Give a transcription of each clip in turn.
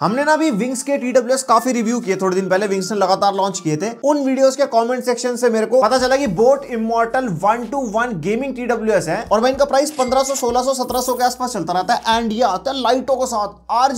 हमने ना भी विंग्स के टी काफी रिव्यू किए थोड़े दिन पहले विंग्स ने लगातार लॉन्च किए थे उन वीडियोस के कमेंट सेक्शन से मेरे को पता चला कि boat immortal one two one gaming T है और भाई इनका प्राइस 1500 1600 1700 के आसपास चलता रहता है एंड ये आता है लाइटों के साथ आर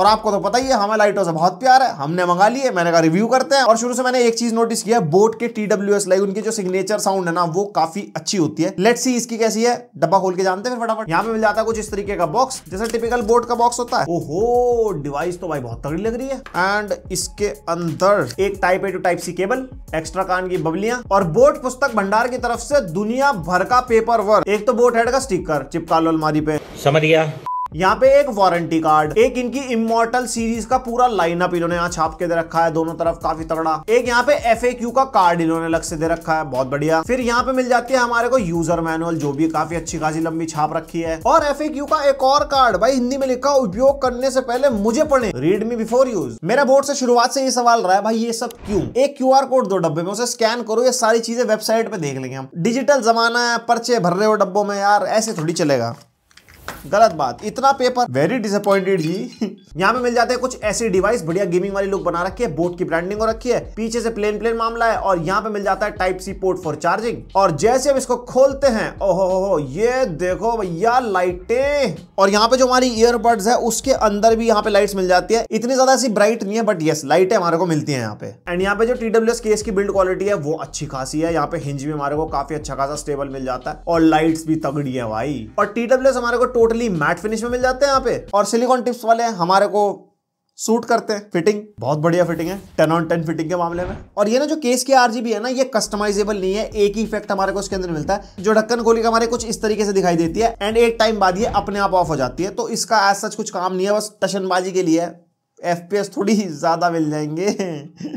और आपको तो पता ही है हमें लाइटों से बहुत प्यार है हमने मंगा लिए मैंने कहा रिव्यू करते हैं और शुरू से मैंने एक चीज नोटिस किया बोट के टी लाइक उनकी जो सिग्नेचर साउंड है ना वो काफी अच्छी होती है लेट सी इसकी कैसी है डब्बा खोल के जानते हैं फटाफट यहाँ पे मिल जाता है कुछ इस तरीके का बॉक्स जैसे टिपिकल बोट का बॉक्स होता है ओहो डिवाइस तो भाई बहुत तगड़ी लग रही है एंड इसके अंदर एक type A to type C cable extra कान की बबलियां और बोर्ड पुस्तक भंडार की तरफ से दुनिया भर का पेपर वर्क एक तो बोर्ड हेड का स्टिकर चिपका लो अलमारी पे समझ गया यहाँ पे एक वारंटी कार्ड एक इनकी इमोटल सीरीज का पूरा लाइनअप इन्होंने यहाँ छाप के दे रखा है दोनों तरफ काफी तगड़ा एक यहाँ पे एफ का कार्ड इन्होंने अलग से दे रखा है बहुत बढ़िया फिर यहाँ पे मिल जाती है हमारे को यूजर मैनुअल जो भी काफी अच्छी खासी लंबी छाप रखी है और एफ का एक और कार्ड भाई हिंदी में लिखा उपयोग करने से पहले मुझे पढ़े रीडमी बिफोर यूज मेरा बोर्ड से शुरुआत से ये सवाल रहा है भाई ये सब क्यूँ एक क्यू कोड दो डब्बे में उसे स्कैन करो ये सारी चीजें वेबसाइट पे देख लेंगे हम डिजिटल जमाना है पर्चे भर रहे हो डब्बों में यार ऐसे थोड़ी चलेगा गलत बात इतना पेपर वेरी डिसअपॉइंटेड जी यहाँ पे मिल जाते हैं कुछ ऐसी डिवाइस बढ़िया गेमिंग वाली लुक बना रखी है बोट की ब्रांडिंग हो रखी है पीछे से प्लेन प्लेन मामला है और यहाँ पे मिल जाता है type C port for charging और जैसे हम इसको खोलते हैं ओहो ये देखो भैया लाइटें और यहाँ पे जो हमारी ईयरबड्स है उसके अंदर भी यहाँ पे लाइट्स मिल जाती है इतनी ज्यादा ऐसी ब्राइट नहीं है बट ये लाइटें हमारे को मिलती है यहाँ पे एंड यहाँ पे जो टीडब्ल्यू केस की बिल्ड क्वालिटी है वो अच्छी खासी है यहाँ पे हिंज भी हमारे को काफी अच्छा खासा स्टेबल मिल जाता है और लाइट्स भी तगड़ी है भाई और टीडब्ल्यू हमारे को टोटल टोटली मैट फिनिश में मिल जाते हैं यहाँ पे और सिलिकॉन टिप्स वाले हमारे को सूट करते हैं फिटिंग बहुत बढ़िया फिटिंग है टेन ऑन टेन फिटिंग के मामले में और ये ना जो केस के आरजीबी है ना ये कस्टमाइजेबल नहीं है एक ही इफेक्ट हमारे को इसके अंदर मिलता है जो ढक्कन गोली का हमारे कुछ इस तरीके से दिखाई देती है एंड एक टाइम बाद ये अपने आप ऑफ हो जाती है तो इसका एज सच कुछ काम नहीं है बस टशनबाजी के लिए एफ थोड़ी ज्यादा मिल जाएंगे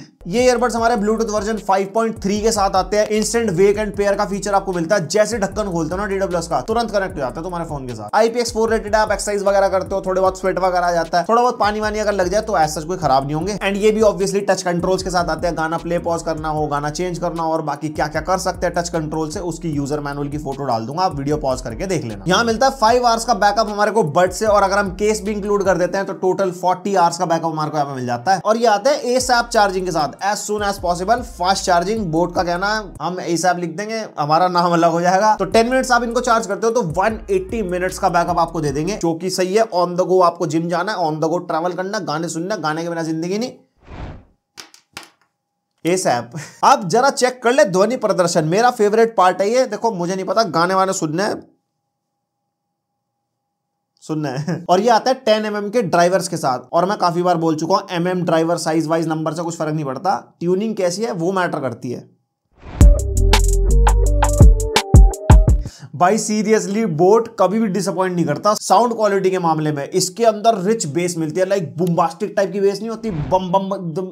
ये ईयरबड्स हमारे ब्लूटूथ वर्जन 5.3 के साथ आते हैं इंस्टेंट वेक एंड पेयर का फीचर आपको मिलता है जैसे ढक्कन खोलते हो ना डीडब्ल्यू का तुरंत कनेक्ट हो जाता है तुम्हारे फोन के साथ आईपीएक्स फोर रेटेड आप एक्सरसाइज वगैरह करते हो थोड़े बहुत स्वेट वगैरह आ जाता है थोड़ा बहुत पानी वानी अगर लग जाए तो ऐसा कोई खराब नहीं होंगे एंड ये भी ऑब्वियसली टच कंट्रोल्स के साथ आते हैं गाना प्ले पॉज करना हो गाना चेंज करना हो और बाकी क्या क्या कर सकते हैं टच कंट्रोल से उसकी यूजर मैनुअल की फोटो डाल दूंगा आप वीडियो पॉज करके देख लेना यहाँ मिलता है फाइव आवर्स का बैकअप हमारे को बट से और अगर हम केस भी इंक्लूड कर देते हैं तो टोटल फोर्टी आवर्स का बैकअप हमारे को यहाँ पे मिल जाता है और ये आता है ए चार्जिंग के साथ as soon as possible fast charging board का कहना है हम हिसाब लिख देंगे हमारा नाम अलग हो जाएगा तो टेन मिनट्स आप इनको चार्ज करते हो तो वन एट्टी मिनट्स का बैकअप आपको दे देंगे जो कि सही है ऑन द गो आपको जिम जाना है ऑन द गो ट्रेवल करना गाने सुनना गाने के बिना जिंदगी नहीं एसैप आप जरा चेक कर ले ध्वनि प्रदर्शन मेरा फेवरेट पार्ट है ये देखो मुझे नहीं पता गाने वाने सुनने सुनना है और ये आता है टेन एम mm के ड्राइवर्स के साथ और मैं काफी बार बोल चुका हूँ M mm driver size wise number से कुछ फर्क नहीं पड़ता ट्यूनिंग कैसी है वो मैटर करती है भाई सीरियसली बोट कभी भी डिसअपॉइंट नहीं करता साउंड क्वालिटी के मामले में इसके अंदर रिच बेस मिलती है लाइक बुम्बास्टिक टाइप की बेस नहीं होती बम बम एकदम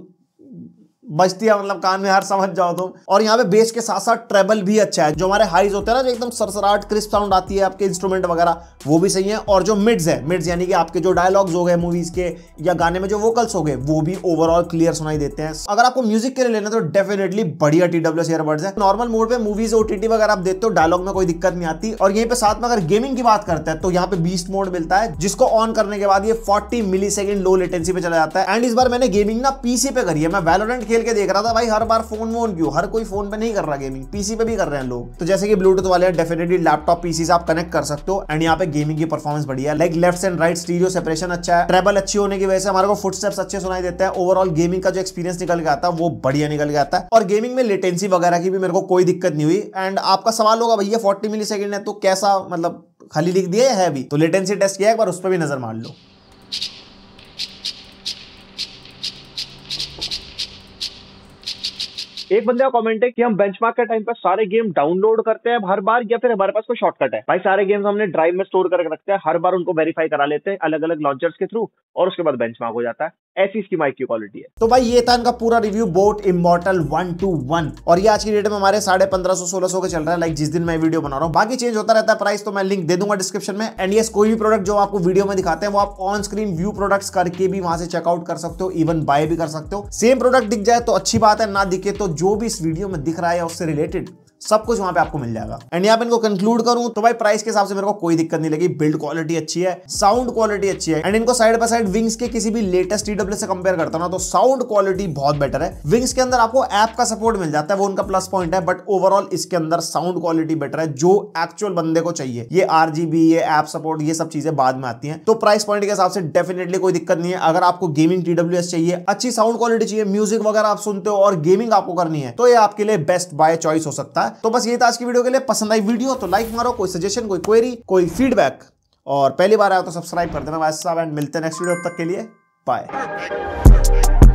बजती है मतलब कान में हार समझ जाओ तुम और यहाँ पे बेस के साथ साथ ट्रेबल भी अच्छा है जो हमारे हाइज होते हैं ना जो एकदम सरसराट क्रिस्प साउंड आती है आपके इंस्ट्रूमेंट वगैरह वो भी सही है और जो मिड्स है मिड्स यानी कि आपके जो डायलॉग्स हो गए मूवीज के या गाने में जो वोकल्स हो गए वो भी ओवरऑल क्लियर सुनाई देते हैं अगर आपको म्यूजिक के लिए लेना तो डेफिनेटली बढ़िया टी डब्ल्यू ईयरबड्स है नॉर्मल मोड पे मूवीज ओटीटी वगैरह आप देखते हो डायलॉग में कोई दिक्कत नहीं आती और यहीं पे साथ में अगर गेमिंग की बात करते हैं तो यहाँ पे बीस्ट मोड मिलता है जिसको ऑन करने के बाद ये फोर्टी मिली लो लेटेंसी पे चला जाता है एंड इस बार मैंने गेमिंग ना पीसी पे करी है मैं वेलोरेंट खेल खेल के देख रहा था भाई हर बार फोन वोन क्यों हर कोई फोन पे नहीं कर रहा गेमिंग पीसी पे भी कर रहे हैं लोग तो जैसे कि ब्लूटूथ वाले डेफिनेटली लैपटॉप पीसी से आप कनेक्ट कर सकते हो एंड यहाँ पे गेमिंग की परफॉर्मेंस बढ़िया like left and right stereo separation अच्छा है ट्रेबल अच्छी होने की वजह से हमारे को फुटस्टेप्स अच्छे सुनाई देते हैं ओवरऑल गेमिंग का जो एक्सपीरियंस निकल गया था वो बढ़िया निकल गया था और गेमिंग में लेटेंसी वगैरह की भी मेरे को कोई दिक्कत नहीं हुई एंड आपका सवाल होगा भैया फोर्टी मिली सेकेंड है तो कैसा मतलब खाली लिख दिया है अभी तो लेटेंसी टेस्ट किया एक बार उस पर भी नजर मार लो एक बंदे का कमेंट है कि हम बेंचमार्क के टाइम पर सारे गेम डाउनलोड करते हैं हर बार या फिर हमारे पास कोई शॉर्टकट है भाई सारे गेम्स हमने ड्राइव में स्टोर करके रखते हैं हर बार उनको वेरीफाई करा लेते हैं अलग अलग लॉन्चर्स के थ्रू और उसके बाद बेंचमार्क हो जाता है ऐसी इसकी माइक की क्वालिटी है तो भाई ये था इनका पूरा review boat immortal one two one और ये आज की डेट में हमारे साढ़े पंद्रह सौ सोलह सौ का चल रहा है लाइक जिस दिन मैं वीडियो बना रहा हूँ बाकी चेंज होता रहता है प्राइस तो मैं लिंक दे दूंगा डिस्क्रिप्शन में एंड यस कोई भी प्रोडक्ट जो आपको वीडियो में दिखाते हैं वो आप ऑन स्क्रीन व्यू प्रोडक्ट्स करके भी वहां से चेकआउट कर सकते हो इवन बाय भी कर सकते हो सेम प्रोडक्ट दिख जाए तो अच्छी बात है ना दिखे तो जो भी इस वीडियो में दिख रहा है उससे रिलेटेड सब कुछ वहां पे आपको मिल जाएगा एंड यहाँ पे इनको कंक्लूड करूं तो भाई प्राइस के हिसाब से मेरे को कोई दिक्कत नहीं लगी बिल्ड क्वालिटी अच्छी है साउंड क्वालिटी अच्छी है एंड इनको साइड बाय साइड विंग्स के किसी भी लेटेस्ट टीडब्ल्यू e से कंपेयर करता ना तो साउंड क्वालिटी बहुत बेटर है विंग्स के अंदर आपको ऐप का सपोर्ट मिल जाता है वो उनका प्लस पॉइंट है बट ओवरऑल इसके अंदर साउंड क्वालिटी बेटर है जो एक्चुअल बंदे को चाहिए ये आर ये ऐप सपोर्ट ये सब चीजें बाद में आती है तो प्राइस पॉइंट के हिसाब से डेफिनेटली कोई दिक्कत नहीं है अगर आपको गेमिंग टीडब्ल्यू चाहिए अच्छी साउंड क्वालिटी चाहिए म्यूजिक वगैरह आप सुनते हो और गेमिंग आपको करनी है तो ये आपके लिए बेस्ट बाय चॉइस हो सकता है तो बस ये था आज की वीडियो के लिए पसंद आई वीडियो तो लाइक मारो कोई सजेशन कोई क्वेरी कोई फीडबैक और पहली बार आया तो सब्सक्राइब कर देना भाई साहब एंड मिलते हैं नेक्स्ट वीडियो तक के लिए बाय